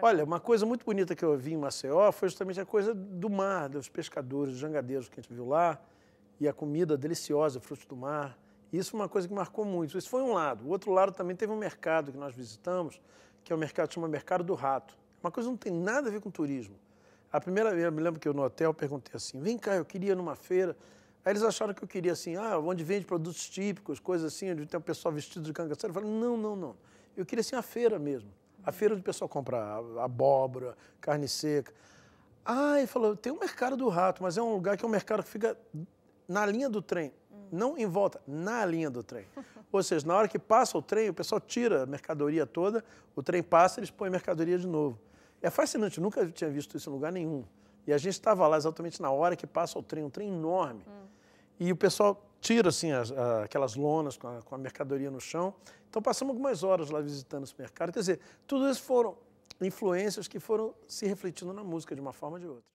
Olha, uma coisa muito bonita que eu vi em Maceió foi justamente a coisa do mar, dos pescadores, dos jangadeiros que a gente viu lá, e a comida deliciosa, frutos do mar. Isso é uma coisa que marcou muito. Isso foi um lado. O outro lado também teve um mercado que nós visitamos, que é um mercado que chama Mercado do Rato. É uma coisa que não tem nada a ver com turismo. A primeira vez, eu me lembro que eu no hotel perguntei assim: vem cá, eu queria numa feira. Aí eles acharam que eu queria assim, ah, onde vende produtos típicos, coisas assim, onde tem o um pessoal vestido de cangaceiro. Eu falei, não, não, não. Eu queria assim a feira mesmo. A feira onde o pessoal compra abóbora, carne seca. Ah, ele falou, tem o um mercado do rato, mas é um lugar que é um mercado que fica na linha do trem. Hum. Não em volta, na linha do trem. Ou seja, na hora que passa o trem, o pessoal tira a mercadoria toda, o trem passa, eles põem mercadoria de novo. É fascinante, eu nunca tinha visto isso em lugar nenhum. E a gente estava lá exatamente na hora que passa o trem, um trem enorme. Hum. E o pessoal tira assim as, a, aquelas lonas com a, com a, mercadoria no chão. Então passamos algumas horas lá visitando esse mercado. Quer dizer, tudo isso foram influências que foram se refletindo na música de uma forma ou de outra.